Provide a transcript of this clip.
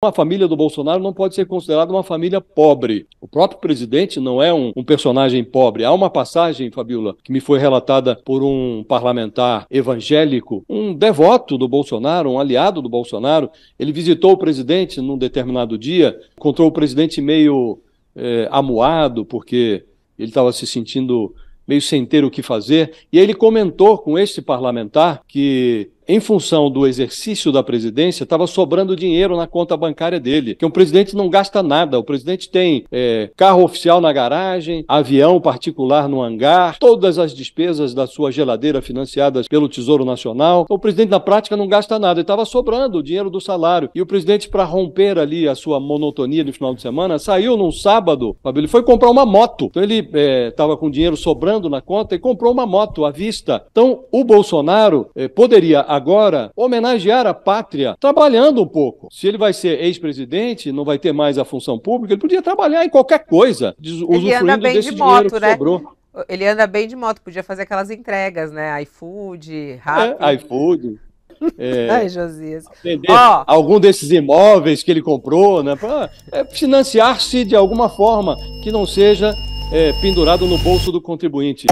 A família do Bolsonaro não pode ser considerada uma família pobre. O próprio presidente não é um, um, personagem pobre. Há uma passagem, Fabiola, que me foi relatada por um parlamentar evangélico, um devoto do Bolsonaro, um aliado do Bolsonaro. Ele visitou o presidente num determinado dia, encontrou o presidente meio é, amuado, porque ele estava se sentindo meio sem ter o que fazer, e aí ele comentou com este parlamentar que em função do exercício da presidência, estava sobrando dinheiro na conta bancária dele. Que um presidente não gasta nada. O presidente tem é, carro oficial na garagem, avião particular no hangar, todas as despesas da sua geladeira financiadas pelo Tesouro Nacional. o presidente, na prática, não gasta nada. Estava sobrando o dinheiro do salário. E o presidente, para romper ali a sua monotonia no final de semana, saiu num sábado, ele foi comprar uma moto. Então, ele estava é, com dinheiro sobrando na conta e comprou uma moto à vista. Então, o Bolsonaro é, poderia agora homenagear a pátria trabalhando um pouco. Se ele vai ser ex-presidente, não vai ter mais a função pública, ele podia trabalhar em qualquer coisa, usufruindo ele anda bem desse de moto, né? sobrou. Ele anda bem de moto, podia fazer aquelas entregas, né? iFood, rápido. É, iFood. É, Ai, Josias. Oh. Algum desses imóveis que ele comprou, né? Pra é, financiar-se de alguma forma que não seja é, pendurado no bolso do contribuinte.